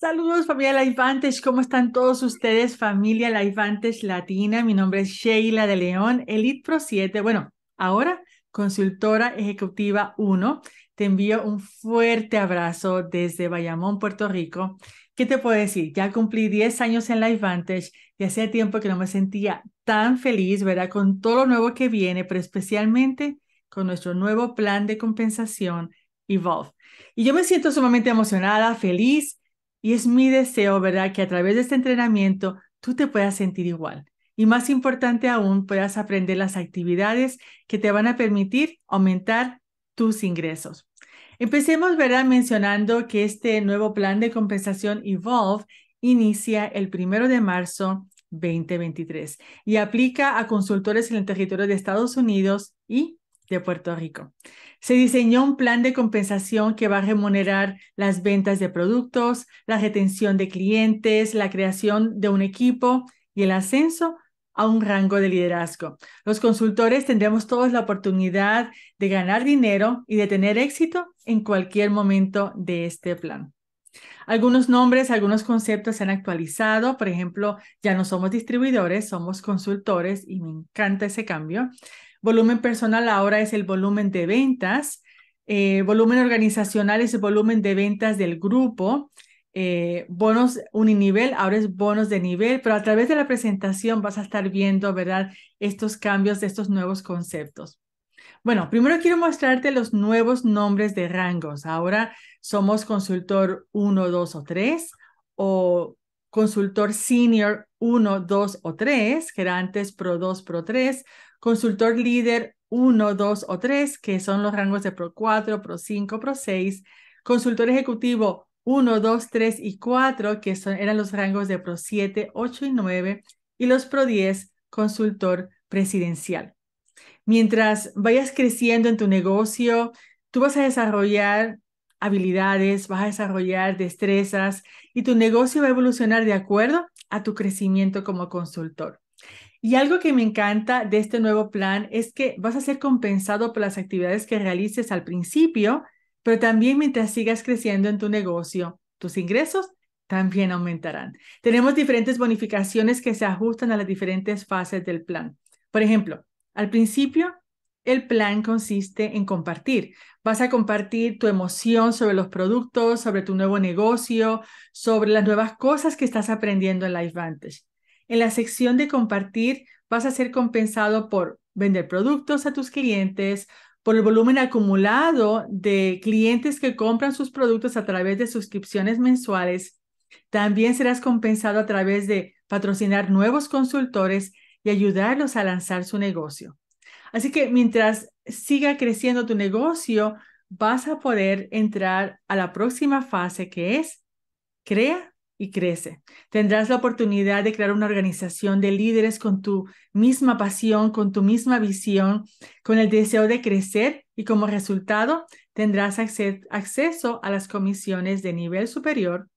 Saludos familia Life ¿cómo están todos ustedes familia Life Latina? Mi nombre es Sheila de León, Elite Pro 7, bueno, ahora consultora ejecutiva 1. Te envío un fuerte abrazo desde Bayamón, Puerto Rico. ¿Qué te puedo decir? Ya cumplí 10 años en Life Vantage y hacía tiempo que no me sentía tan feliz, ¿verdad? Con todo lo nuevo que viene, pero especialmente con nuestro nuevo plan de compensación Evolve. Y yo me siento sumamente emocionada, feliz y es mi deseo, ¿verdad?, que a través de este entrenamiento tú te puedas sentir igual. Y más importante aún, puedas aprender las actividades que te van a permitir aumentar tus ingresos. Empecemos, ¿verdad?, mencionando que este nuevo plan de compensación Evolve inicia el primero de marzo 2023 y aplica a consultores en el territorio de Estados Unidos y de Puerto Rico. Se diseñó un plan de compensación que va a remunerar las ventas de productos, la retención de clientes, la creación de un equipo y el ascenso a un rango de liderazgo. Los consultores tendremos todos la oportunidad de ganar dinero y de tener éxito en cualquier momento de este plan. Algunos nombres, algunos conceptos se han actualizado. Por ejemplo, ya no somos distribuidores, somos consultores y me encanta ese cambio. Volumen personal ahora es el volumen de ventas. Eh, volumen organizacional es el volumen de ventas del grupo. Eh, bonos uninivel, ahora es bonos de nivel, pero a través de la presentación vas a estar viendo, ¿verdad? Estos cambios estos nuevos conceptos. Bueno, primero quiero mostrarte los nuevos nombres de rangos. Ahora somos consultor 1, 2 o 3 o consultor senior 1, 2 o 3, que era antes Pro 2, Pro 3, consultor líder 1, 2 o 3, que son los rangos de Pro 4, Pro 5, Pro 6, consultor ejecutivo 1, 2, 3 y 4, que son, eran los rangos de Pro 7, 8 y 9, y los Pro 10, consultor presidencial. Mientras vayas creciendo en tu negocio, tú vas a desarrollar habilidades, vas a desarrollar destrezas y tu negocio va a evolucionar de acuerdo a tu crecimiento como consultor. Y algo que me encanta de este nuevo plan es que vas a ser compensado por las actividades que realices al principio, pero también mientras sigas creciendo en tu negocio, tus ingresos también aumentarán. Tenemos diferentes bonificaciones que se ajustan a las diferentes fases del plan. Por ejemplo, al principio el plan consiste en compartir. Vas a compartir tu emoción sobre los productos, sobre tu nuevo negocio, sobre las nuevas cosas que estás aprendiendo en LifeVantage. En la sección de compartir vas a ser compensado por vender productos a tus clientes, por el volumen acumulado de clientes que compran sus productos a través de suscripciones mensuales. También serás compensado a través de patrocinar nuevos consultores y ayudarlos a lanzar su negocio. Así que mientras siga creciendo tu negocio, vas a poder entrar a la próxima fase que es crea y crece. Tendrás la oportunidad de crear una organización de líderes con tu misma pasión, con tu misma visión, con el deseo de crecer y como resultado tendrás acceso a las comisiones de nivel superior,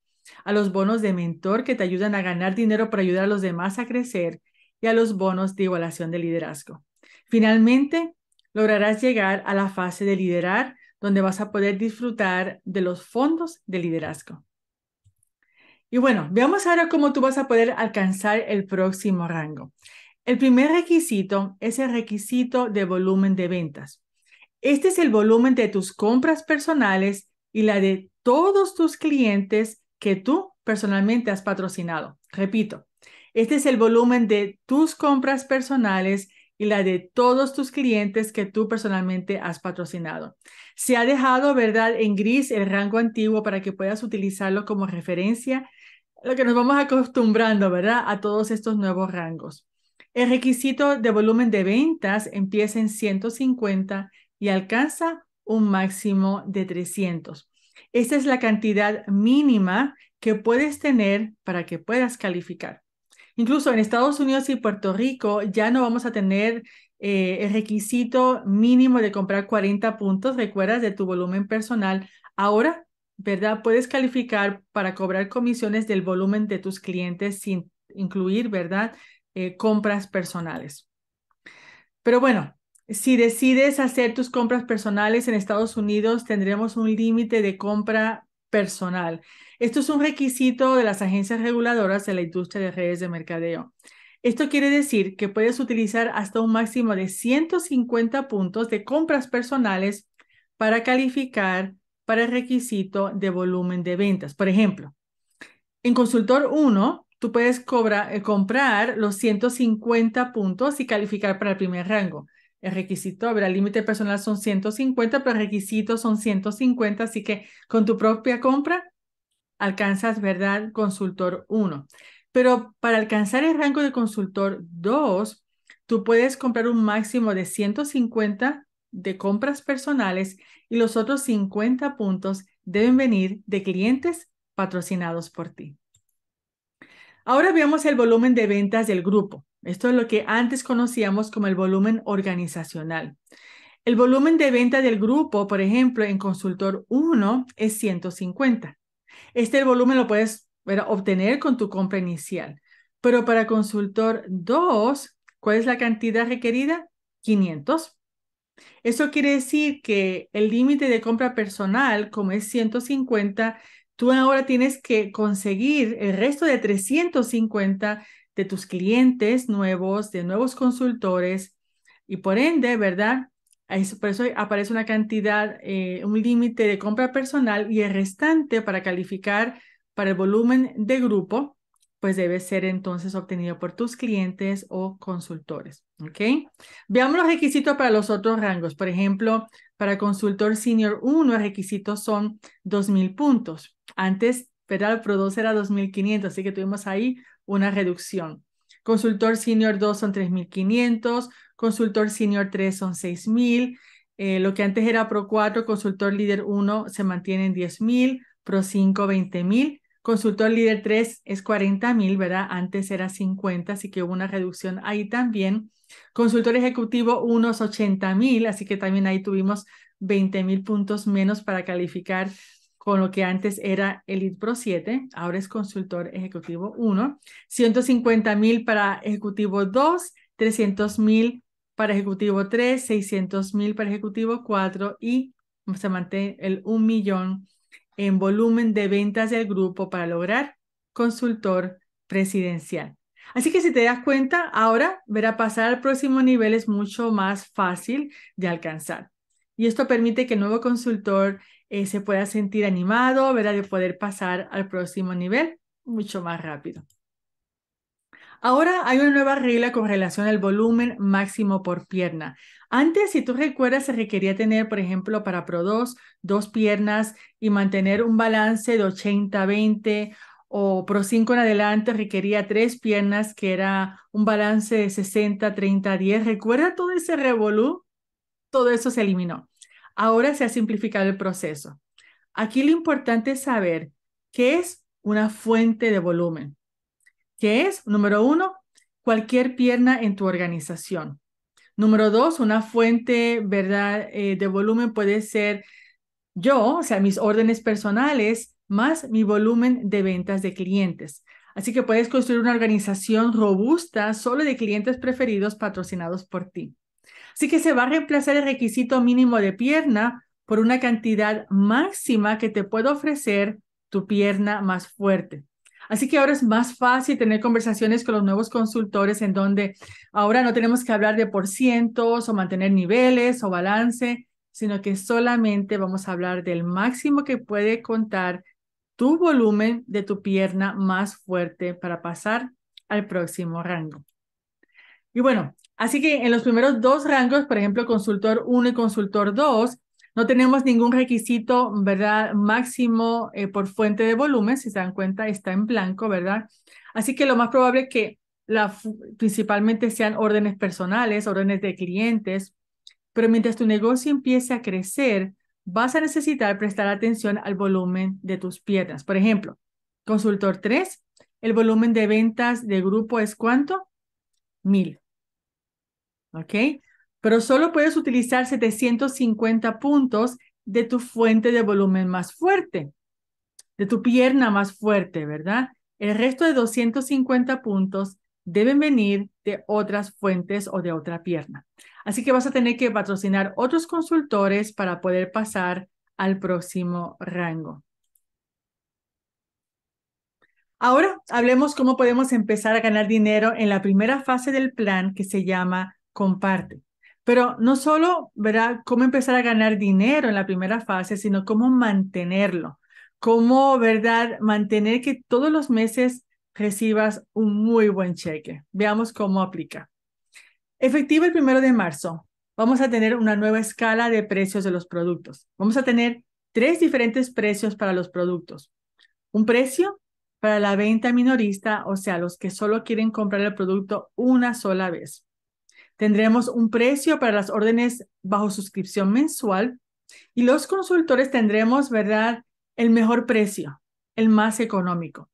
a los bonos de mentor que te ayudan a ganar dinero para ayudar a los demás a crecer y a los bonos de igualación de liderazgo. Finalmente, lograrás llegar a la fase de liderar donde vas a poder disfrutar de los fondos de liderazgo. Y bueno, veamos ahora cómo tú vas a poder alcanzar el próximo rango. El primer requisito es el requisito de volumen de ventas. Este es el volumen de tus compras personales y la de todos tus clientes que tú personalmente has patrocinado. Repito, este es el volumen de tus compras personales y la de todos tus clientes que tú personalmente has patrocinado. Se ha dejado, ¿verdad?, en gris el rango antiguo para que puedas utilizarlo como referencia lo que nos vamos acostumbrando, ¿verdad? A todos estos nuevos rangos. El requisito de volumen de ventas empieza en 150 y alcanza un máximo de 300. Esta es la cantidad mínima que puedes tener para que puedas calificar. Incluso en Estados Unidos y Puerto Rico ya no vamos a tener eh, el requisito mínimo de comprar 40 puntos, recuerdas, de tu volumen personal. Ahora ¿verdad? Puedes calificar para cobrar comisiones del volumen de tus clientes sin incluir, ¿verdad? Eh, compras personales. Pero bueno, si decides hacer tus compras personales en Estados Unidos, tendremos un límite de compra personal. Esto es un requisito de las agencias reguladoras de la industria de redes de mercadeo. Esto quiere decir que puedes utilizar hasta un máximo de 150 puntos de compras personales para calificar para el requisito de volumen de ventas. Por ejemplo, en consultor 1, tú puedes cobrar, eh, comprar los 150 puntos y calificar para el primer rango. El requisito, el límite personal son 150, pero el requisito son 150, así que con tu propia compra alcanzas, ¿verdad? Consultor 1. Pero para alcanzar el rango de consultor 2, tú puedes comprar un máximo de 150 de compras personales y los otros 50 puntos deben venir de clientes patrocinados por ti. Ahora veamos el volumen de ventas del grupo. Esto es lo que antes conocíamos como el volumen organizacional. El volumen de venta del grupo, por ejemplo, en consultor 1 es 150. Este volumen lo puedes obtener con tu compra inicial, pero para consultor 2, ¿cuál es la cantidad requerida? 500. Eso quiere decir que el límite de compra personal, como es 150, tú ahora tienes que conseguir el resto de 350 de tus clientes nuevos, de nuevos consultores, y por ende, ¿verdad? Por eso aparece una cantidad, eh, un límite de compra personal y el restante para calificar para el volumen de grupo pues debe ser entonces obtenido por tus clientes o consultores. ¿Ok? Veamos los requisitos para los otros rangos. Por ejemplo, para consultor senior 1, los requisitos son 2.000 puntos. Antes, ¿verdad? El Pro 2 era 2.500, así que tuvimos ahí una reducción. Consultor senior 2 son 3.500, consultor senior 3 son 6.000. Eh, lo que antes era Pro 4, consultor líder 1 se mantiene en 10.000, Pro 5 20.000 Consultor líder 3 es 40 mil, ¿verdad? Antes era 50, así que hubo una reducción ahí también. Consultor ejecutivo 1 es 80 mil, así que también ahí tuvimos 20 mil puntos menos para calificar con lo que antes era Elite Pro 7, ahora es consultor ejecutivo 1, 150 mil para ejecutivo 2, 300 mil para ejecutivo 3, 600 mil para ejecutivo 4 y se mantiene el 1 millón en volumen de ventas del grupo para lograr consultor presidencial. Así que si te das cuenta, ahora verá pasar al próximo nivel es mucho más fácil de alcanzar. Y esto permite que el nuevo consultor eh, se pueda sentir animado, verá de poder pasar al próximo nivel mucho más rápido. Ahora hay una nueva regla con relación al volumen máximo por pierna. Antes, si tú recuerdas, se requería tener, por ejemplo, para Pro 2, dos piernas y mantener un balance de 80-20 o Pro 5 en adelante requería tres piernas, que era un balance de 60-30-10. ¿Recuerda todo ese revolú? Todo eso se eliminó. Ahora se ha simplificado el proceso. Aquí lo importante es saber qué es una fuente de volumen que es, número uno, cualquier pierna en tu organización. Número dos, una fuente, ¿verdad?, eh, de volumen puede ser yo, o sea, mis órdenes personales, más mi volumen de ventas de clientes. Así que puedes construir una organización robusta solo de clientes preferidos patrocinados por ti. Así que se va a reemplazar el requisito mínimo de pierna por una cantidad máxima que te puede ofrecer tu pierna más fuerte. Así que ahora es más fácil tener conversaciones con los nuevos consultores en donde ahora no tenemos que hablar de por cientos o mantener niveles o balance, sino que solamente vamos a hablar del máximo que puede contar tu volumen de tu pierna más fuerte para pasar al próximo rango. Y bueno, así que en los primeros dos rangos, por ejemplo, consultor 1 y consultor 2, no tenemos ningún requisito, ¿verdad? Máximo eh, por fuente de volumen, si se dan cuenta, está en blanco, ¿verdad? Así que lo más probable es que la, principalmente sean órdenes personales, órdenes de clientes, pero mientras tu negocio empiece a crecer, vas a necesitar prestar atención al volumen de tus piernas. Por ejemplo, consultor 3, el volumen de ventas de grupo es cuánto? Mil. ¿Ok? pero solo puedes utilizar 750 puntos de tu fuente de volumen más fuerte, de tu pierna más fuerte, ¿verdad? El resto de 250 puntos deben venir de otras fuentes o de otra pierna. Así que vas a tener que patrocinar otros consultores para poder pasar al próximo rango. Ahora hablemos cómo podemos empezar a ganar dinero en la primera fase del plan que se llama comparte. Pero no solo, ¿verdad? Cómo empezar a ganar dinero en la primera fase, sino cómo mantenerlo. Cómo, ¿verdad? Mantener que todos los meses recibas un muy buen cheque. Veamos cómo aplica. Efectivo el primero de marzo, vamos a tener una nueva escala de precios de los productos. Vamos a tener tres diferentes precios para los productos. Un precio para la venta minorista, o sea, los que solo quieren comprar el producto una sola vez. Tendremos un precio para las órdenes bajo suscripción mensual y los consultores tendremos, ¿verdad?, el mejor precio, el más económico.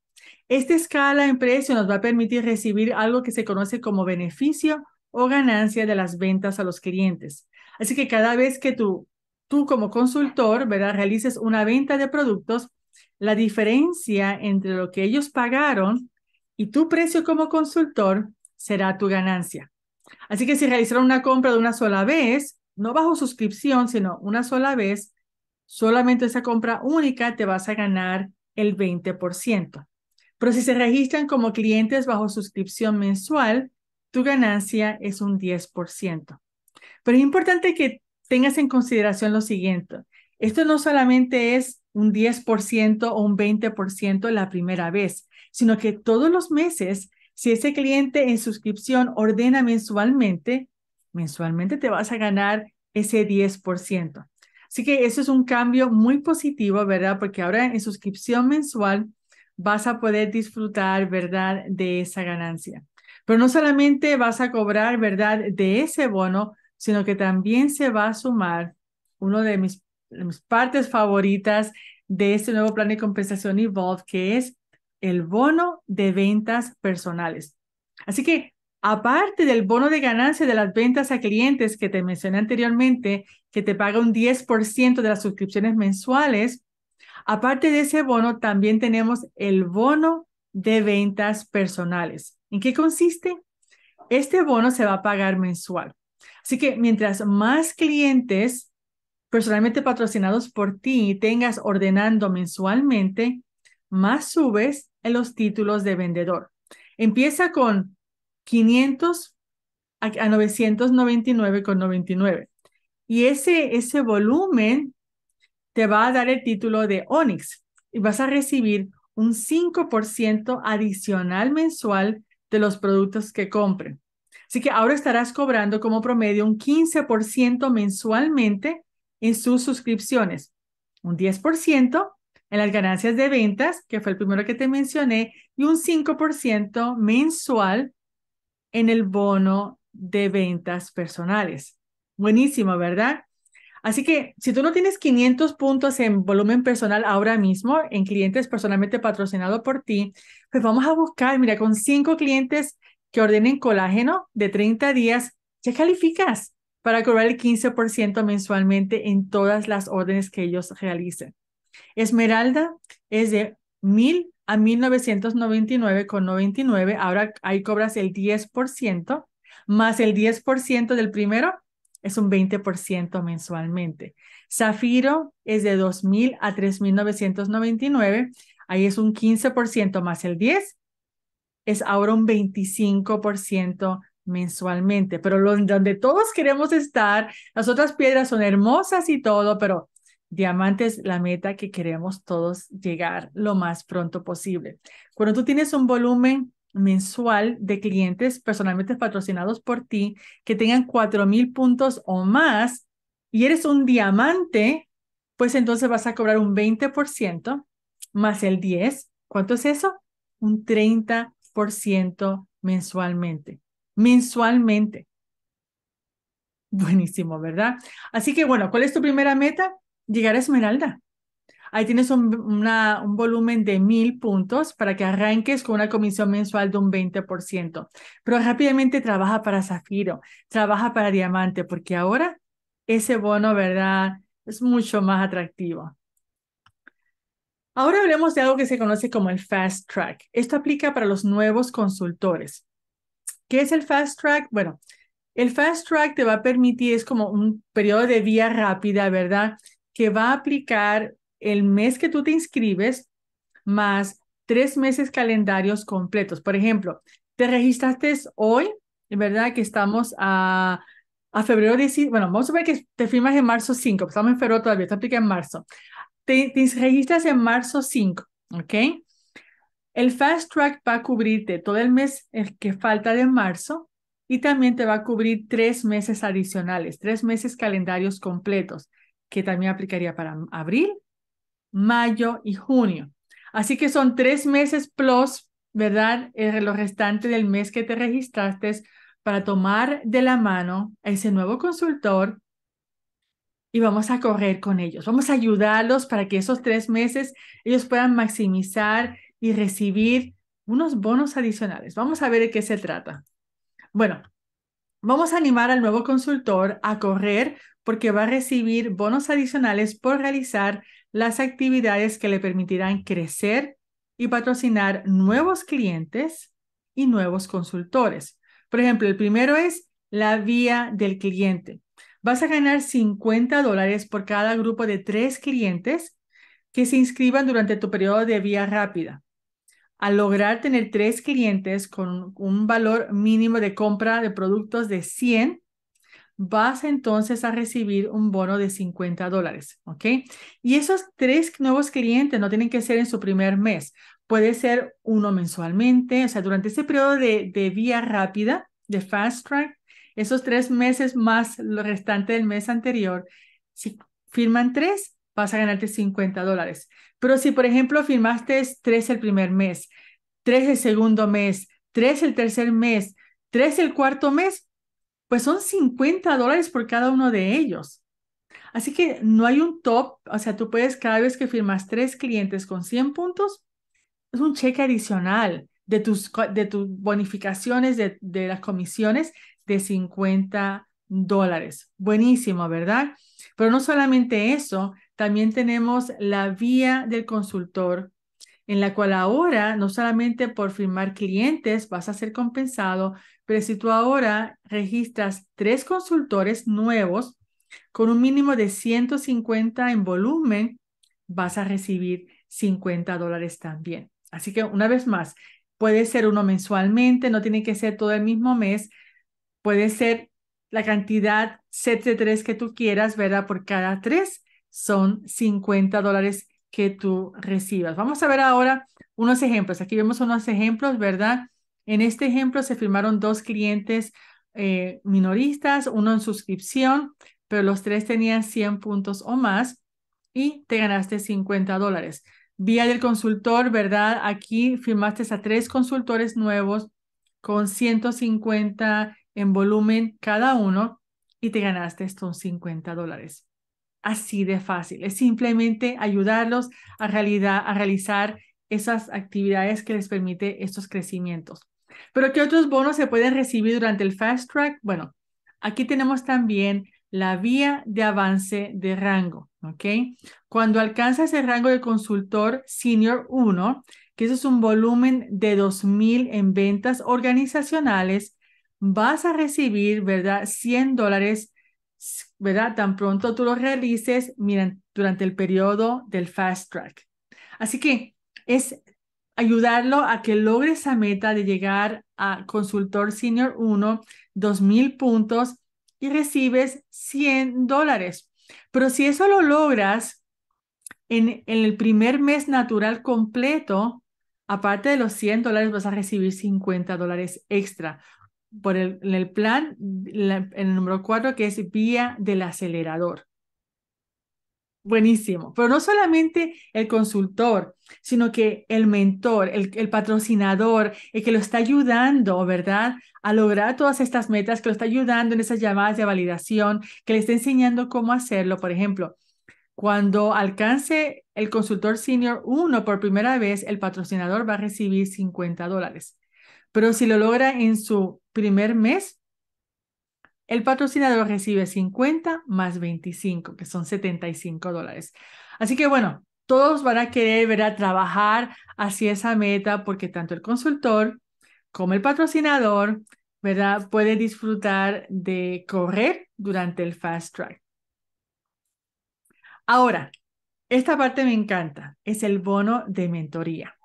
Esta escala en precio nos va a permitir recibir algo que se conoce como beneficio o ganancia de las ventas a los clientes. Así que cada vez que tú, tú como consultor, ¿verdad?, realices una venta de productos, la diferencia entre lo que ellos pagaron y tu precio como consultor será tu ganancia. Así que si realizaron una compra de una sola vez, no bajo suscripción, sino una sola vez, solamente esa compra única te vas a ganar el 20%. Pero si se registran como clientes bajo suscripción mensual, tu ganancia es un 10%. Pero es importante que tengas en consideración lo siguiente. Esto no solamente es un 10% o un 20% la primera vez, sino que todos los meses si ese cliente en suscripción ordena mensualmente, mensualmente te vas a ganar ese 10%. Así que eso es un cambio muy positivo, ¿verdad? Porque ahora en suscripción mensual vas a poder disfrutar, ¿verdad? De esa ganancia. Pero no solamente vas a cobrar, ¿verdad? De ese bono, sino que también se va a sumar uno de mis, mis partes favoritas de este nuevo plan de compensación Evolve, que es el bono de ventas personales. Así que, aparte del bono de ganancia de las ventas a clientes que te mencioné anteriormente, que te paga un 10% de las suscripciones mensuales, aparte de ese bono, también tenemos el bono de ventas personales. ¿En qué consiste? Este bono se va a pagar mensual. Así que mientras más clientes personalmente patrocinados por ti tengas ordenando mensualmente, más subes en los títulos de vendedor. Empieza con 500 a 999,99. Y ese, ese volumen te va a dar el título de Onyx y vas a recibir un 5% adicional mensual de los productos que compren. Así que ahora estarás cobrando como promedio un 15% mensualmente en sus suscripciones, un 10% en las ganancias de ventas, que fue el primero que te mencioné, y un 5% mensual en el bono de ventas personales. Buenísimo, ¿verdad? Así que si tú no tienes 500 puntos en volumen personal ahora mismo, en clientes personalmente patrocinado por ti, pues vamos a buscar, mira, con cinco clientes que ordenen colágeno de 30 días, ya calificas para cobrar el 15% mensualmente en todas las órdenes que ellos realicen. Esmeralda es de 1000 a con 1999,99. Ahora ahí cobras el 10%, más el 10% del primero es un 20% mensualmente. Zafiro es de 2000 a 3999. Ahí es un 15% más el 10, es ahora un 25% mensualmente, pero lo, donde todos queremos estar, las otras piedras son hermosas y todo, pero Diamante es la meta que queremos todos llegar lo más pronto posible. Cuando tú tienes un volumen mensual de clientes personalmente patrocinados por ti que tengan 4.000 puntos o más y eres un diamante, pues entonces vas a cobrar un 20% más el 10. ¿Cuánto es eso? Un 30% mensualmente. Mensualmente. Buenísimo, ¿verdad? Así que bueno, ¿cuál es tu primera meta? llegar a Esmeralda. Ahí tienes un, volumen de mil puntos para que arranques con una comisión mensual de un 20%. Pero rápidamente trabaja para Zafiro, trabaja para Diamante, porque ahora ese bono, ¿verdad? Es mucho más atractivo. Ahora hablemos de algo que se conoce como el Fast Track. Esto aplica para los nuevos consultores. ¿Qué es el Fast Track? Bueno, el Fast Track te va a permitir, es como un periodo de vía rápida, ¿verdad? que va a aplicar el mes que tú te inscribes más tres meses calendarios completos. Por ejemplo, te registraste hoy, en ¿verdad? Que estamos a, a febrero 10, bueno, vamos a ver que te firmas en marzo 5, pues estamos en febrero todavía, te aplica en marzo. Te, registras en marzo 5, ¿ok? El Fast Track va a cubrirte todo el mes que falta de marzo y también te va a cubrir tres meses adicionales, tres meses calendarios completos que también aplicaría para abril, mayo y junio. Así que son tres meses plus, ¿verdad? El, eh, lo restante del mes que te registraste para tomar de la mano a ese nuevo consultor y vamos a correr con ellos. Vamos a ayudarlos para que esos tres meses ellos puedan maximizar y recibir unos bonos adicionales. Vamos a ver de qué se trata. Bueno, vamos a animar al nuevo consultor a correr porque va a recibir bonos adicionales por realizar las actividades que le permitirán crecer y patrocinar nuevos clientes y nuevos consultores. Por ejemplo, el primero es la vía del cliente. Vas a ganar 50 dólares por cada grupo de tres clientes que se inscriban durante tu periodo de vía rápida. Al lograr tener tres clientes con un valor mínimo de compra de productos de 100, vas entonces a recibir un bono de 50 dólares, ¿ok? Y esos tres nuevos clientes no tienen que ser en su primer mes, puede ser uno mensualmente, o sea, durante ese periodo de, vía rápida, de fast track, esos tres meses más lo restante del mes anterior, si firman tres, vas a ganarte 50 dólares. Pero si, por ejemplo, firmaste tres el primer mes, tres el segundo mes, tres el tercer mes, tres el cuarto mes, pues son 50 dólares por cada uno de ellos. Así que no hay un top, o sea, tú puedes cada vez que firmas tres clientes con 100 puntos, es un cheque adicional de tus, de tus bonificaciones, de, de las comisiones de 50 dólares. Buenísimo, ¿verdad? Pero no solamente eso, también tenemos la vía del consultor en la cual ahora no solamente por firmar clientes vas a ser compensado, pero si tú ahora registras tres consultores nuevos con un mínimo de 150 en volumen, vas a recibir 50 dólares también. Así que una vez más, puede ser uno mensualmente, no tiene que ser todo el mismo mes, puede ser la cantidad set de tres que tú quieras, ¿verdad? Por cada tres son 50 dólares que tú recibas. Vamos a ver ahora unos ejemplos. Aquí vemos unos ejemplos, ¿verdad? En este ejemplo se firmaron dos clientes eh, minoristas, uno en suscripción, pero los tres tenían 100 puntos o más y te ganaste 50 dólares. Vía del consultor, ¿verdad? Aquí firmaste a tres consultores nuevos con 150 en volumen cada uno y te ganaste estos 50 dólares así de fácil. Es simplemente ayudarlos a, realizar esas actividades que les permite estos crecimientos. Pero ¿qué otros bonos se pueden recibir durante el Fast Track? Bueno, aquí tenemos también la vía de avance de rango, ¿ok? Cuando alcanzas el rango de consultor senior 1, que eso es un volumen de 2.000 en ventas organizacionales, vas a recibir, ¿verdad? 100 dólares ¿verdad? Tan pronto tú lo realices miren, durante el periodo del fast track. Así que es ayudarlo a que logre esa meta de llegar a consultor senior 1, 2.000 puntos y recibes 100 dólares. Pero si eso lo logras en, en el primer mes natural completo, aparte de los 100 dólares vas a recibir 50 dólares extra por el, en el plan, el número cuatro, que es vía del acelerador. Buenísimo, pero no solamente el consultor, sino que el mentor, el, patrocinador, el que lo está ayudando, ¿verdad? A lograr todas estas metas, que lo está ayudando en esas llamadas de validación, que le está enseñando cómo hacerlo. Por ejemplo, cuando alcance el consultor senior uno por primera vez, el patrocinador va a recibir 50 dólares. Pero si lo logra en su primer mes, el patrocinador recibe 50 más 25, que son 75 dólares. Así que bueno, todos van a querer a trabajar hacia esa meta porque tanto el consultor como el patrocinador, ¿verdad? Puede disfrutar de correr durante el fast track. Ahora, esta parte me encanta, es el bono de mentoría.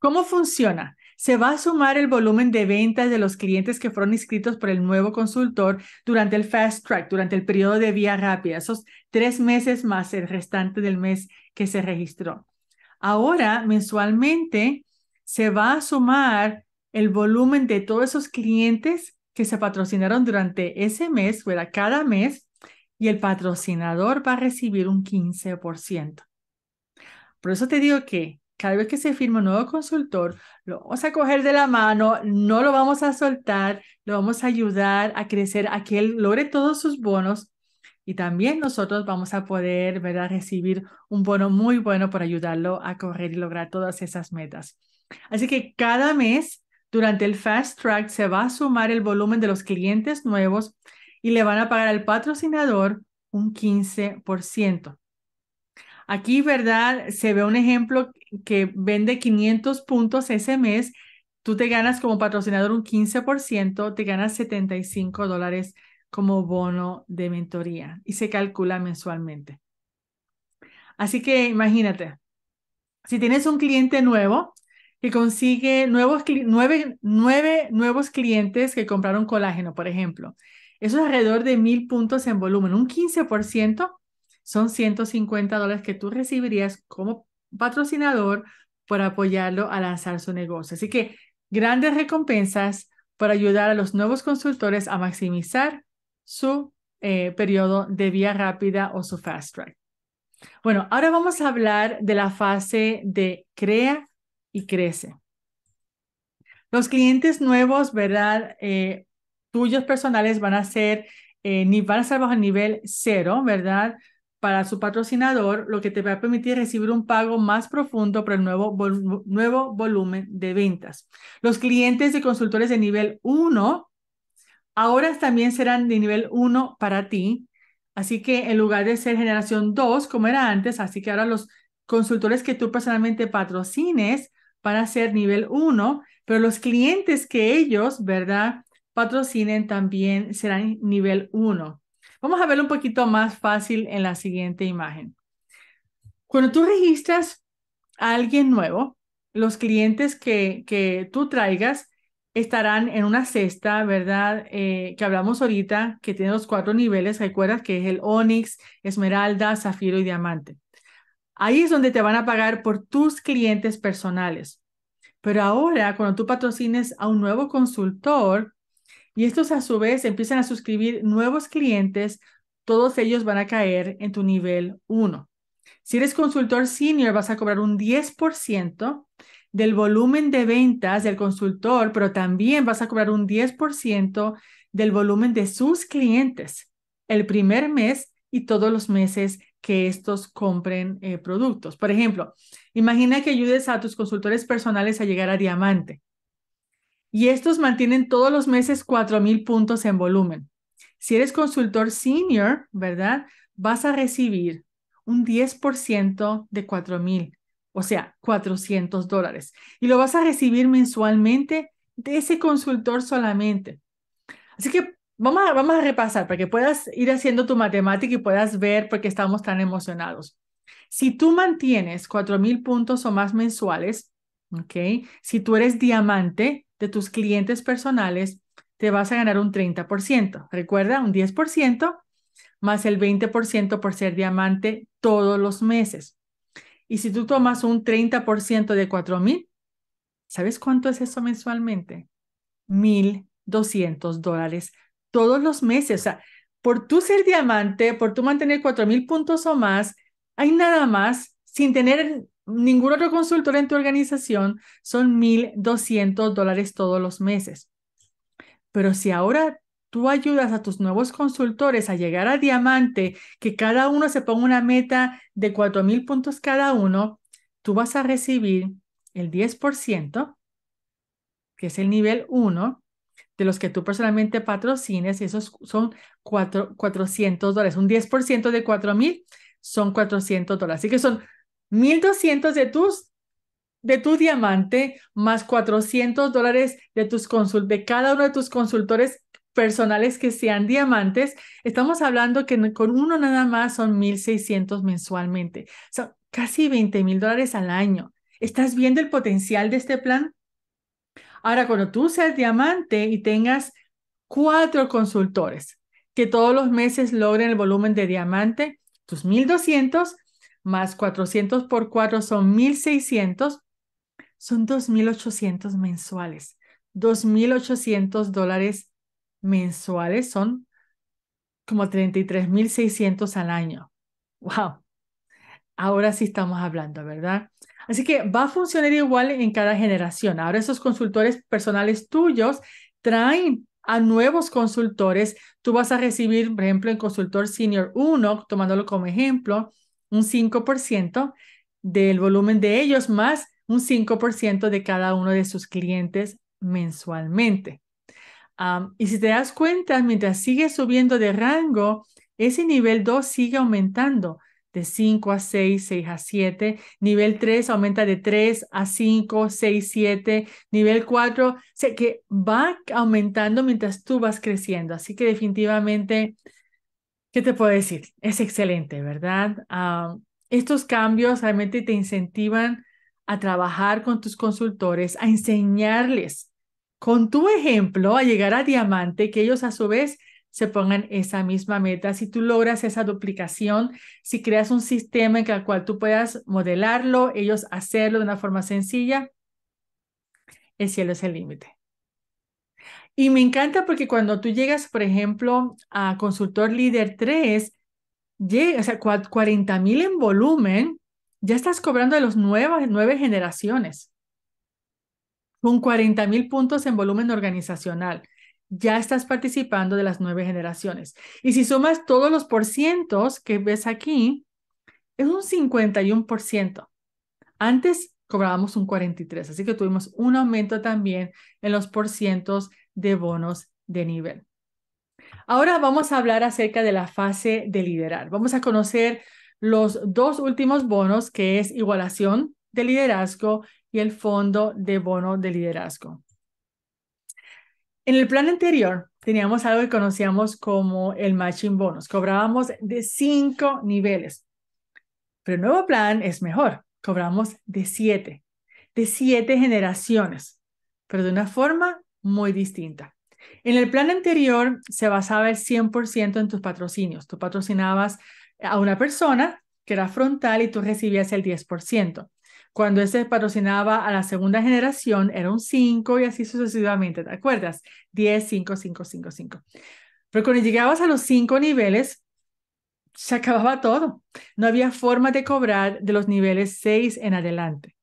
¿Cómo funciona? se va a sumar el volumen de ventas de los clientes que fueron inscritos por el nuevo consultor durante el fast track, durante el periodo de vía rápida, esos tres meses más el restante del mes que se registró. Ahora, mensualmente, se va a sumar el volumen de todos esos clientes que se patrocinaron durante ese mes, fuera Cada mes, y el patrocinador va a recibir un 15%. Por eso te digo que cada vez que se firma un nuevo consultor, lo vamos a coger de la mano, no lo vamos a soltar, lo vamos a ayudar a crecer, a que él logre todos sus bonos y también nosotros vamos a poder ¿verdad? recibir un bono muy bueno por ayudarlo a correr y lograr todas esas metas. Así que cada mes durante el Fast Track se va a sumar el volumen de los clientes nuevos y le van a pagar al patrocinador un 15%. Aquí, ¿verdad? Se ve un ejemplo que vende 500 puntos ese mes. Tú te ganas como patrocinador un 15%, te ganas 75 dólares como bono de mentoría y se calcula mensualmente. Así que imagínate, si tienes un cliente nuevo que consigue nuevos, nueve, nueve nuevos clientes que compraron colágeno, por ejemplo, eso es alrededor de mil puntos en volumen, un 15% son 150 dólares que tú recibirías como patrocinador por apoyarlo a lanzar su negocio. Así que grandes recompensas para ayudar a los nuevos consultores a maximizar su eh, periodo de vía rápida o su fast track. Bueno, ahora vamos a hablar de la fase de crea y crece. Los clientes nuevos, ¿verdad? Eh, tuyos personales van a ser, eh, van a ser bajo el nivel cero, ¿verdad? para su patrocinador, lo que te va a permitir recibir un pago más profundo por el nuevo, nuevo volumen de ventas. Los clientes de consultores de nivel 1 ahora también serán de nivel 1 para ti. Así que en lugar de ser generación 2 como era antes, así que ahora los consultores que tú personalmente patrocines van a ser nivel 1, pero los clientes que ellos, ¿verdad? Patrocinen también serán nivel 1. Vamos a verlo un poquito más fácil en la siguiente imagen. Cuando tú registras a alguien nuevo, los clientes que, que tú traigas estarán en una cesta, ¿verdad? Eh, que hablamos ahorita, que tiene los cuatro niveles, recuerdas que es el Onix, Esmeralda, Zafiro y Diamante. Ahí es donde te van a pagar por tus clientes personales. Pero ahora, cuando tú patrocines a un nuevo consultor, y estos a su vez empiezan a suscribir nuevos clientes, todos ellos van a caer en tu nivel 1. Si eres consultor senior, vas a cobrar un 10% del volumen de ventas del consultor, pero también vas a cobrar un 10% del volumen de sus clientes el primer mes y todos los meses que estos compren eh, productos. Por ejemplo, imagina que ayudes a tus consultores personales a llegar a diamante y estos mantienen todos los meses 4.000 puntos en volumen. Si eres consultor senior, ¿verdad? Vas a recibir un 10% de 4.000, o sea, 400 dólares. Y lo vas a recibir mensualmente de ese consultor solamente. Así que vamos a, repasar para que puedas ir haciendo tu matemática y puedas ver por qué estamos tan emocionados. Si tú mantienes 4.000 puntos o más mensuales, ¿ok? Si tú eres diamante, de tus clientes personales, te vas a ganar un 30%. Recuerda, un 10% más el 20% por ser diamante todos los meses. Y si tú tomas un 30% de 4 mil, ¿sabes cuánto es eso mensualmente? 1,200 dólares todos los meses. O sea, por tú ser diamante, por tú mantener 4 mil puntos o más, hay nada más sin tener ningún otro consultor en tu organización son 1.200 dólares todos los meses. Pero si ahora tú ayudas a tus nuevos consultores a llegar a diamante, que cada uno se ponga una meta de 4.000 puntos cada uno, tú vas a recibir el 10%, que es el nivel 1, de los que tú personalmente patrocines, y esos son 400 dólares. Un 10% de 4.000 son 400 dólares. Así que son 1.200 de tus de tu diamante más 400 dólares de tus de cada uno de tus consultores personales que sean diamantes, estamos hablando que con uno nada más son 1.600 mensualmente. Son casi 20 mil dólares al año. ¿Estás viendo el potencial de este plan? Ahora, cuando tú seas diamante y tengas cuatro consultores que todos los meses logren el volumen de diamante, tus 1.200 más 400 por 4 son 1,600, son 2,800 mensuales. 2,800 dólares mensuales son como 33,600 al año. ¡Wow! Ahora sí estamos hablando, ¿verdad? Así que va a funcionar igual en cada generación. Ahora esos consultores personales tuyos traen a nuevos consultores. Tú vas a recibir, por ejemplo, en consultor senior 1, tomándolo como ejemplo, un 5% del volumen de ellos más un 5% de cada uno de sus clientes mensualmente. y si te das cuenta, mientras sigue subiendo de rango, ese nivel 2 sigue aumentando de 5 a 6, 6 a 7, nivel 3 aumenta de 3 a 5, 6, 7, nivel 4, o que va aumentando mientras tú vas creciendo. Así que definitivamente ¿qué te puedo decir? Es excelente, ¿verdad? Ah, estos cambios realmente te incentivan a trabajar con tus consultores, a enseñarles con tu ejemplo a llegar a diamante, que ellos a su vez se pongan esa misma meta. Si tú logras esa duplicación, si creas un sistema en el cual tú puedas modelarlo, ellos hacerlo de una forma sencilla, el cielo es el límite. Y me encanta porque cuando tú llegas, por ejemplo, a Consultor Líder 3, llega, o sea, 40 mil en volumen, ya estás cobrando de las nuevas, nueve generaciones. Con 40 mil puntos en volumen organizacional, ya estás participando de las nueve generaciones. Y si sumas todos los porcientos que ves aquí, es un 51%. Antes cobrábamos un 43%, así que tuvimos un aumento también en los porcientos de bonos de nivel. Ahora vamos a hablar acerca de la fase de liderar. Vamos a conocer los dos últimos bonos, que es igualación de liderazgo y el fondo de bono de liderazgo. En el plan anterior teníamos algo que conocíamos como el matching bonus. Cobrábamos de cinco niveles, pero el nuevo plan es mejor. Cobramos de siete, de siete generaciones, pero de una forma muy distinta. En el plan anterior se basaba el 100% en tus patrocinios. Tú patrocinabas a una persona que era frontal y tú recibías el 10%. Cuando ese patrocinaba a la segunda generación era un 5 y así sucesivamente, ¿te acuerdas? 10, 5, 5, 5, 5. Pero cuando llegabas a los cinco niveles, se acababa todo. No había forma de cobrar de los niveles 6 en adelante.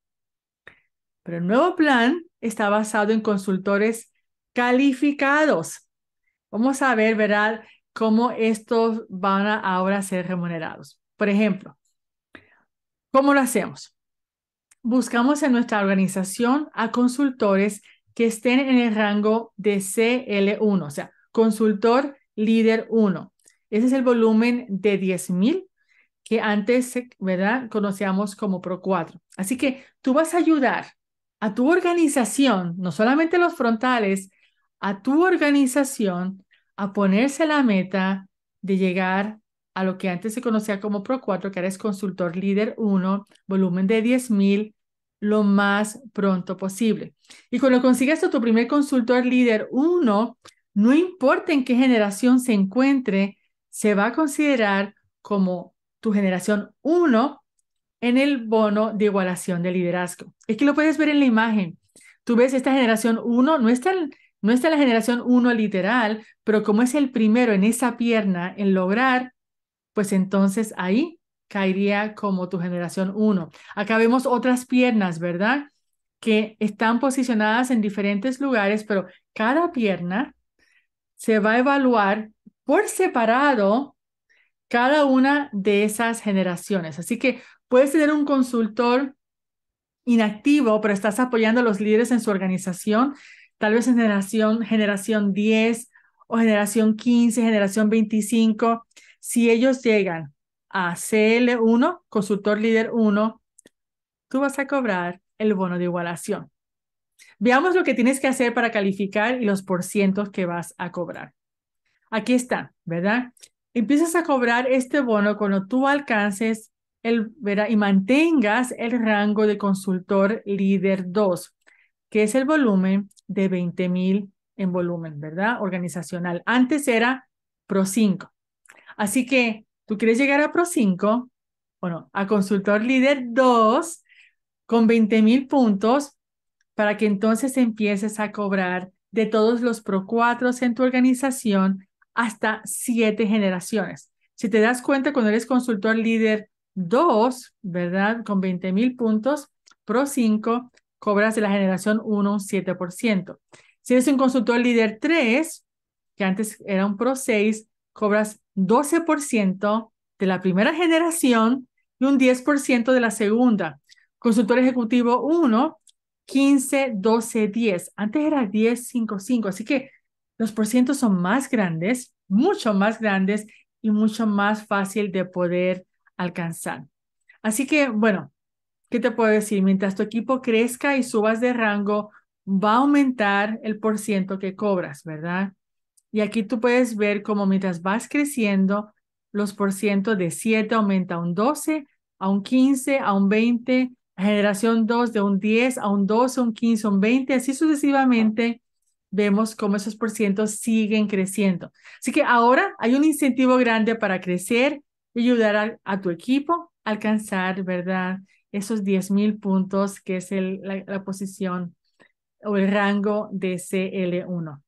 Pero el nuevo plan está basado en consultores calificados. Vamos a ver, ¿verdad? Cómo estos van a ahora ser remunerados. Por ejemplo, ¿cómo lo hacemos? Buscamos en nuestra organización a consultores que estén en el rango de CL1, o sea, consultor líder 1. Ese es el volumen de 10,000 que antes, ¿verdad? Conocíamos como Pro 4. Así que tú vas a ayudar a tu organización, no solamente los frontales, a tu organización a ponerse la meta de llegar a lo que antes se conocía como Pro 4, que eres consultor líder 1, volumen de 10,000, mil, lo más pronto posible. Y cuando consigas a tu primer consultor líder 1, no importa en qué generación se encuentre, se va a considerar como tu generación 1 en el bono de igualación de liderazgo. Es que lo puedes ver en la imagen. Tú ves esta generación 1, no está tan no está la generación uno literal, pero como es el primero en esa pierna en lograr, pues entonces ahí caería como tu generación uno. Acá vemos otras piernas, ¿verdad? Que están posicionadas en diferentes lugares, pero cada pierna se va a evaluar por separado cada una de esas generaciones. Así que puedes tener un consultor inactivo, pero estás apoyando a los líderes en su organización tal vez en generación, generación 10 o generación 15, generación 25, si ellos llegan a CL1, consultor líder 1, tú vas a cobrar el bono de igualación. Veamos lo que tienes que hacer para calificar y los porcientos que vas a cobrar. Aquí está, ¿verdad? Empiezas a cobrar este bono cuando tú alcances el, y mantengas el rango de consultor líder 2, que es el volumen de 20 mil en volumen, ¿verdad? Organizacional. Antes era Pro 5. Así que tú quieres llegar a Pro 5, bueno, a consultor líder 2 con 20 mil puntos para que entonces empieces a cobrar de todos los Pro 4 en tu organización hasta 7 generaciones. Si te das cuenta, cuando eres consultor líder 2, ¿verdad? Con 20 mil puntos, Pro 5, cobras de la generación 1 un 7%. Si eres un consultor líder 3, que antes era un Pro 6, cobras 12% de la primera generación y un 10% de la segunda. Consultor ejecutivo 1, 15, 12, 10. Antes era 10, 5, 5. Así que los porcientos son más grandes, mucho más grandes y mucho más fácil de poder alcanzar. Así que, bueno, ¿Qué te puedo decir? Mientras tu equipo crezca y subas de rango, va a aumentar el porciento que cobras, ¿verdad? Y aquí tú puedes ver cómo mientras vas creciendo, los por de 7 aumenta a un 12, a un 15, a un 20, generación 2 de un 10, a un 12, un 15, un 20, así sucesivamente vemos cómo esos porcientos siguen creciendo. Así que ahora hay un incentivo grande para crecer y ayudar a tu equipo a alcanzar, ¿verdad? esos 10.000 puntos, que es la, posición o el rango de CL1.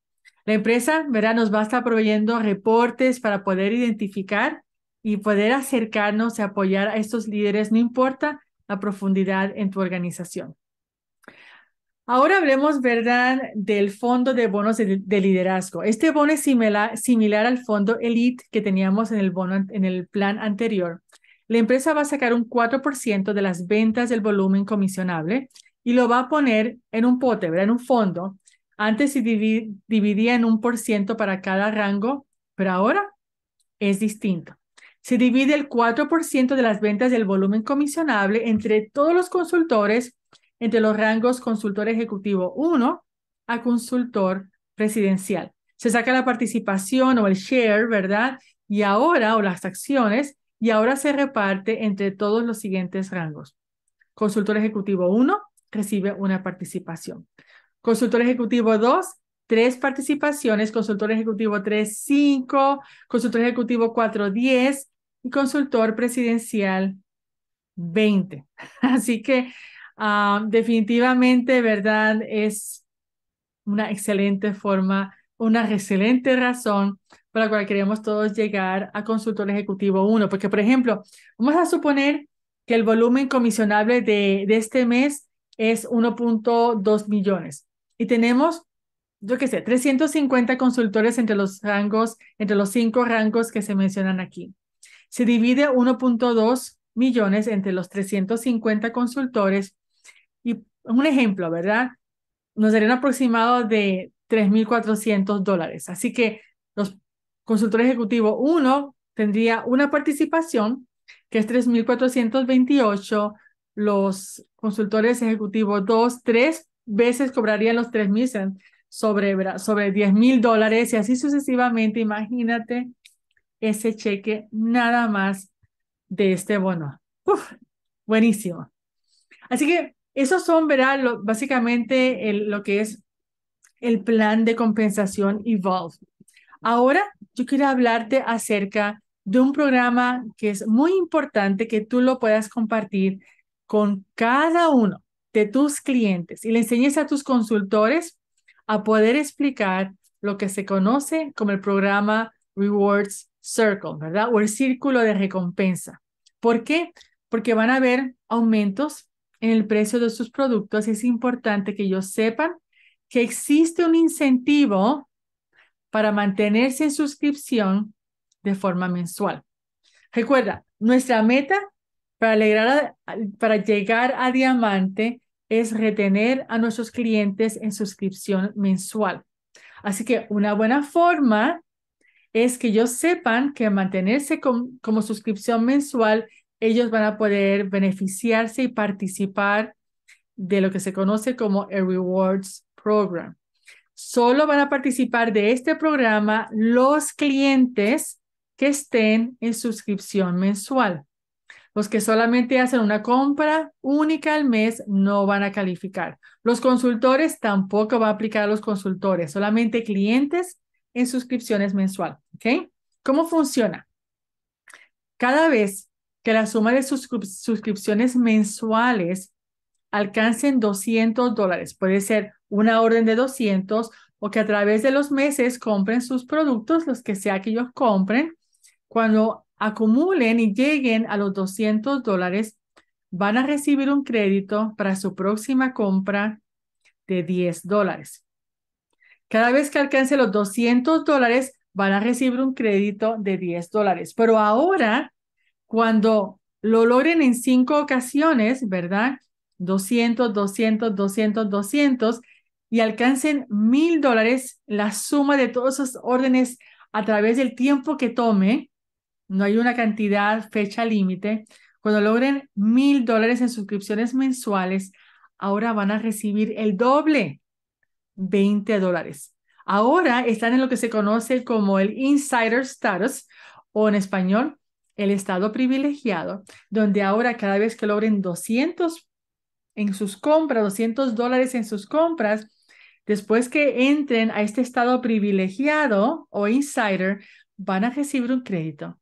La empresa, ¿verdad? Nos va a estar proveyendo reportes para poder identificar y poder acercarnos y apoyar a estos líderes, no importa la profundidad en tu organización. Ahora hablemos, ¿verdad?, del fondo de bonos de, liderazgo. Este bono es similar, similar, al fondo Elite que teníamos en el, bono, en el plan anterior, la empresa va a sacar un 4% de las ventas del volumen comisionable y lo va a poner en un pote, ¿verdad? en un fondo. Antes se dividía en un por ciento para cada rango, pero ahora es distinto. Se divide el 4% de las ventas del volumen comisionable entre todos los consultores, entre los rangos consultor ejecutivo 1 a consultor presidencial. Se saca la participación o el share, ¿verdad? Y ahora, o las acciones, y ahora se reparte entre todos los siguientes rangos. Consultor Ejecutivo 1 recibe una participación. Consultor Ejecutivo 2, tres participaciones. Consultor Ejecutivo 3, 5. Consultor Ejecutivo 4, 10. Y consultor presidencial 20. Así que ah, definitivamente, ¿verdad? Es una excelente forma, una excelente razón para la cual queremos todos llegar a consultor ejecutivo 1. Porque, por ejemplo, vamos a suponer que el volumen comisionable de, de este mes es 1.2 millones y tenemos, yo qué sé, 350 consultores entre los rangos, entre los cinco rangos que se mencionan aquí. Se divide 1.2 millones entre los 350 consultores y un ejemplo, ¿verdad? Nos darían aproximado de 3.400 dólares. Así que los consultor ejecutivo 1 tendría una participación, que es 3,428. Los consultores ejecutivos 2, tres veces cobrarían los 3,000 sobre, sobre diez mil dólares y así sucesivamente. Imagínate ese cheque nada más de este bono. buenísimo. Así que esos son, verá, básicamente lo que es el plan de compensación Evolve. Ahora yo quiero hablarte acerca de un programa que es muy importante que tú lo puedas compartir con cada uno de tus clientes y le enseñes a tus consultores a poder explicar lo que se conoce como el programa Rewards Circle, ¿verdad? O el círculo de recompensa. ¿Por qué? Porque van a haber aumentos en el precio de sus productos y es importante que ellos sepan que existe un incentivo para mantenerse en suscripción de forma mensual. Recuerda, nuestra meta para, para llegar a diamante es retener a nuestros clientes en suscripción mensual. Así que una buena forma es que ellos sepan que mantenerse como suscripción mensual, ellos van a poder beneficiarse y participar de lo que se conoce como el Rewards Program. Solo van a participar de este programa los clientes que estén en suscripción mensual. Los que solamente hacen una compra única al mes no van a calificar. Los consultores tampoco va a aplicar a los consultores, solamente clientes en suscripciones mensual. ¿Ok? ¿Cómo funciona? Cada vez que la suma de suscripciones mensuales alcancen 200 dólares, puede ser una orden de 200 o que a través de los meses compren sus productos, los que sea que ellos compren. Cuando acumulen y lleguen a los 200 dólares, van a recibir un crédito para su próxima compra de 10 dólares. Cada vez que alcance los 200 dólares, van a recibir un crédito de 10 dólares. Pero ahora, cuando lo logren en cinco ocasiones, ¿verdad? 200, 200, 200, 200, y alcancen mil dólares la suma de todos esos órdenes a través del tiempo que tome, no hay una cantidad, fecha límite, cuando logren mil dólares en suscripciones mensuales, ahora van a recibir el doble, 20 dólares. Ahora están en lo que se conoce como el insider status o en español, el estado privilegiado, donde ahora cada vez que logren 200 en sus compras, 200 dólares en sus compras, Después que entren a este estado privilegiado o insider, van a recibir un crédito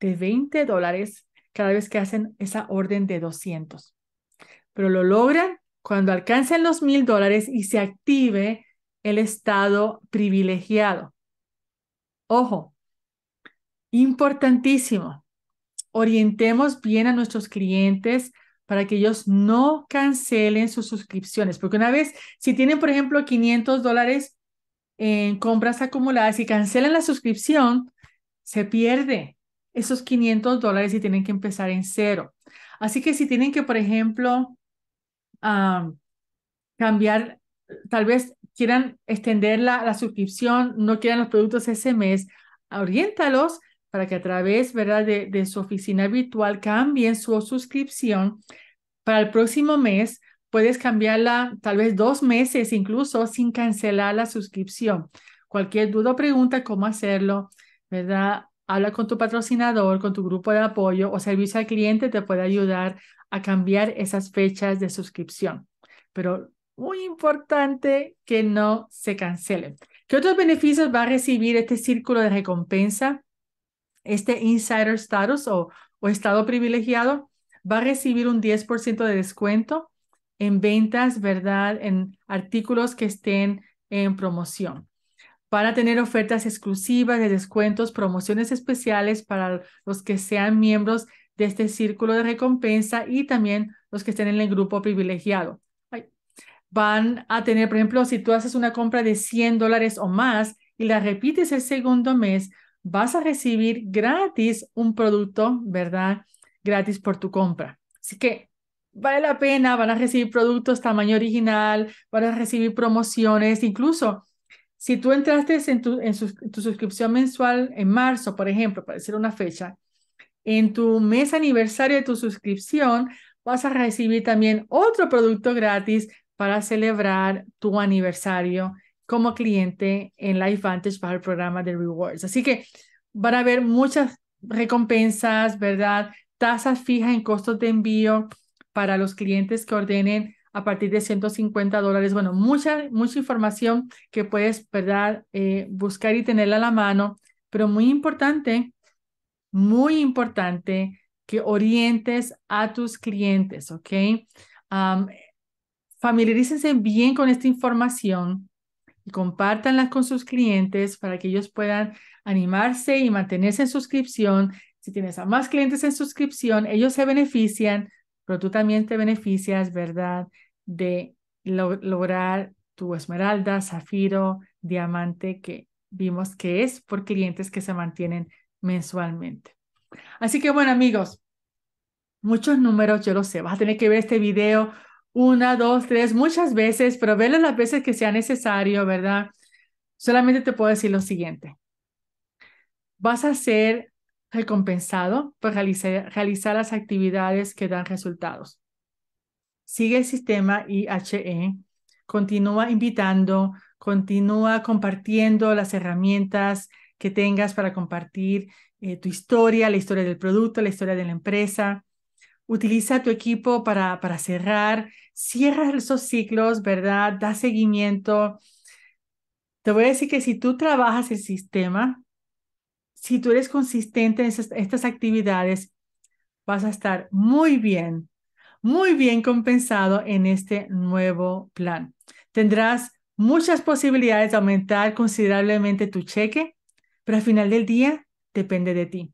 de 20 dólares cada vez que hacen esa orden de 200. Pero lo logran cuando alcancen los 1000 dólares y se active el estado privilegiado. Ojo, importantísimo, orientemos bien a nuestros clientes para que ellos no cancelen sus suscripciones, porque una vez, si tienen, por ejemplo, 500 dólares en compras acumuladas y cancelan la suscripción, se pierde esos 500 dólares y tienen que empezar en cero. Así que si tienen que, por ejemplo, cambiar, tal vez quieran extender la, la suscripción, no quieran los productos ese mes, oriéntalos para que a través ¿verdad? De, su oficina habitual cambien su suscripción para el próximo mes. Puedes cambiarla tal vez dos meses incluso sin cancelar la suscripción. Cualquier duda o pregunta, cómo hacerlo, ¿verdad? Habla con tu patrocinador, con tu grupo de apoyo o servicio al cliente te puede ayudar a cambiar esas fechas de suscripción. Pero muy importante que no se cancelen. ¿Qué otros beneficios va a recibir este círculo de recompensa? este insider status o, estado privilegiado, va a recibir un 10% de descuento en ventas, ¿verdad? En artículos que estén en promoción. Van a tener ofertas exclusivas de descuentos, promociones especiales para los que sean miembros de este círculo de recompensa y también los que estén en el grupo privilegiado. Van a tener, por ejemplo, si tú haces una compra de 100 dólares o más y la repites el segundo mes, vas a recibir gratis un producto, ¿verdad? Gratis por tu compra. Así que vale la pena, van a recibir productos tamaño original, van a recibir promociones, incluso si tú entraste en tu, en tu suscripción mensual en marzo, por ejemplo, para ser una fecha, en tu mes aniversario de tu suscripción vas a recibir también otro producto gratis para celebrar tu aniversario como cliente en Life Vantage para el programa de rewards. Así que van a haber muchas recompensas, ¿verdad? Tasas fijas en costos de envío para los clientes que ordenen a partir de 150 dólares. Bueno, mucha, mucha información que puedes, ¿verdad? Eh, buscar y tenerla a la mano, pero muy importante, muy importante que orientes a tus clientes, ¿ok? familiarícense bien con esta información y compártanlas con sus clientes para que ellos puedan animarse y mantenerse en suscripción. Si tienes a más clientes en suscripción, ellos se benefician, pero tú también te beneficias, ¿verdad? De lograr tu esmeralda, zafiro, diamante, que vimos que es por clientes que se mantienen mensualmente. Así que bueno, amigos, muchos números, yo lo sé, vas a tener que ver este video una, dos, tres, muchas veces, pero verlo las veces que sea necesario, ¿verdad? Solamente te puedo decir lo siguiente. Vas a ser recompensado por realizar, las actividades que dan resultados. Sigue el sistema IHE, continúa invitando, continúa compartiendo las herramientas que tengas para compartir eh, tu historia, la historia del producto, la historia de la empresa, utiliza tu equipo para, para cerrar, cierras esos ciclos, ¿verdad? Da seguimiento. Te voy a decir que si tú trabajas el sistema, si tú eres consistente en estas actividades, vas a estar muy bien, muy bien compensado en este nuevo plan. Tendrás muchas posibilidades de aumentar considerablemente tu cheque, pero al final del día depende de ti.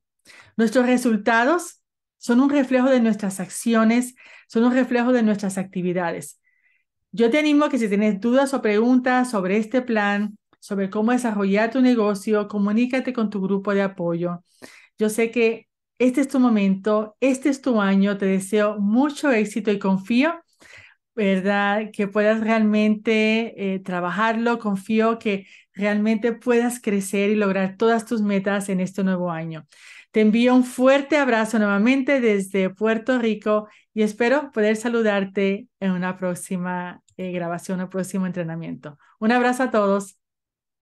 Nuestros resultados son un reflejo de nuestras acciones, son un reflejo de nuestras actividades. Yo te animo que si tienes dudas o preguntas sobre este plan, sobre cómo desarrollar tu negocio, comunícate con tu grupo de apoyo. Yo sé que este es tu momento, este es tu año, te deseo mucho éxito y confío, ¿verdad? Que puedas realmente eh, trabajarlo, confío que realmente puedas crecer y lograr todas tus metas en este nuevo año. Te envío un fuerte abrazo nuevamente desde Puerto Rico y espero poder saludarte en una próxima eh, grabación, o próximo entrenamiento. Un abrazo a todos.